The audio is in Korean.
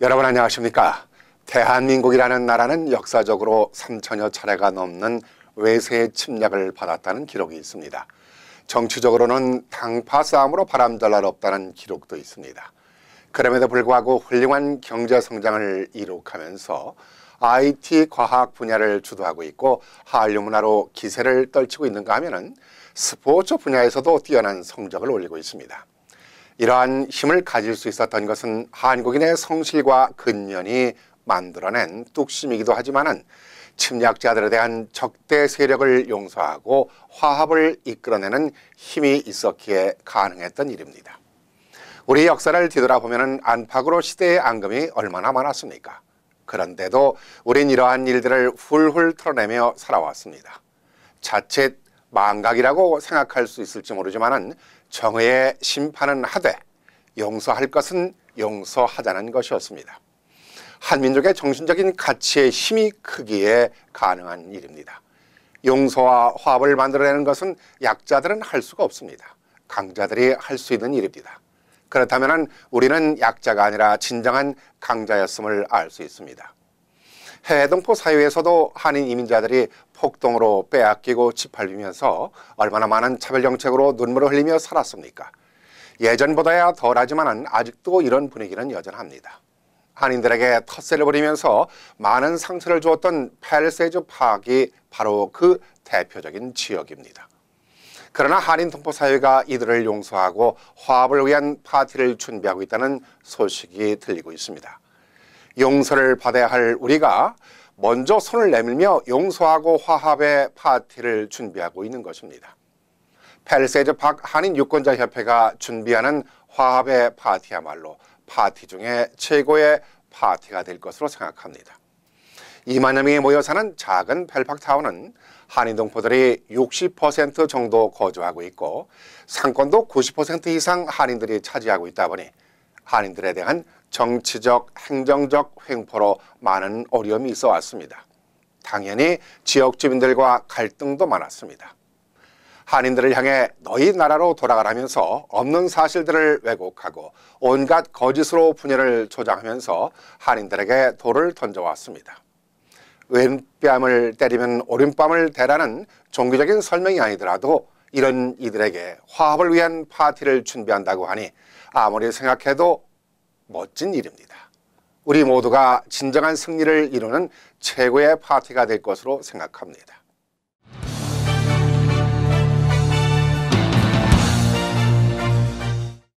여러분 안녕하십니까? 대한민국이라는 나라는 역사적으로 3천여 차례가 넘는 외세의 침략을 받았다는 기록이 있습니다. 정치적으로는 당파 싸움으로 바람잘날없다는 기록도 있습니다. 그럼에도 불구하고 훌륭한 경제 성장을 이룩하면서 IT 과학 분야를 주도하고 있고 한류 문화로 기세를 떨치고 있는가 하면은 스포츠 분야에서도 뛰어난 성적을 올리고 있습니다. 이러한 힘을 가질 수 있었던 것은 한국인의 성실과 근면이 만들어낸 뚝심이기도 하지만은 침략자들에 대한 적대 세력을 용서하고 화합을 이끌어내는 힘이 있었기에 가능했던 일입니다. 우리 역사를 뒤돌아보면 안팎으로 시대의 앙금이 얼마나 많았습니까? 그런데도 우린 이러한 일들을 훌훌 털어내며 살아왔습니다. 자칫 망각이라고 생각할 수 있을지 모르지만 정의의 심판은 하되 용서할 것은 용서하자는 것이었습니다. 한민족의 정신적인 가치의 힘이 크기에 가능한 일입니다. 용서와 화합을 만들어내는 것은 약자들은 할 수가 없습니다. 강자들이 할 수 있는 일입니다. 그렇다면 우리는 약자가 아니라 진정한 강자였음을 알 수 있습니다. 해동포 사회에서도 한인 이민자들이 폭동으로 빼앗기고 짓밟히면서 얼마나 많은 차별 정책으로 눈물을 흘리며 살았습니까? 예전보다야 덜하지만 아직도 이런 분위기는 여전합니다. 한인들에게 텃세를 부리면서 많은 상처를 주었던 펠세즈 파악이 바로 그 대표적인 지역입니다. 그러나 한인 동포 사회가 이들을 용서하고 화합을 위한 파티를 준비하고 있다는 소식이 들리고 있습니다. 용서를 받아야 할 우리가 먼저 손을 내밀며 용서하고 화합의 파티를 준비하고 있는 것입니다. 펠세즈 박 한인 유권자 협회가 준비하는 화합의 파티야말로 파티 중에 최고의 파티가 될 것으로 생각합니다. 2만여 명이 모여 사는 작은 펠팍타운은 한인 동포들이 60% 정도 거주하고 있고 상권도 90% 이상 한인들이 차지하고 있다 보니 한인들에 대한 정치적 행정적 횡포로 많은 어려움이 있어 왔습니다. 당연히 지역 주민들과 갈등도 많았습니다. 한인들을 향해 너희 나라로 돌아가라면서 없는 사실들을 왜곡하고 온갖 거짓으로 분열을 조장하면서 한인들에게 돌을 던져왔습니다. 왼뺨을 때리면 오른뺨을 대라는 종교적인 설명이 아니더라도 이런 이들에게 화합을 위한 파티를 준비한다고 하니 아무리 생각해도 멋진 일입니다. 우리 모두가 진정한 승리를 이루는 최고의 파티가 될 것으로 생각합니다.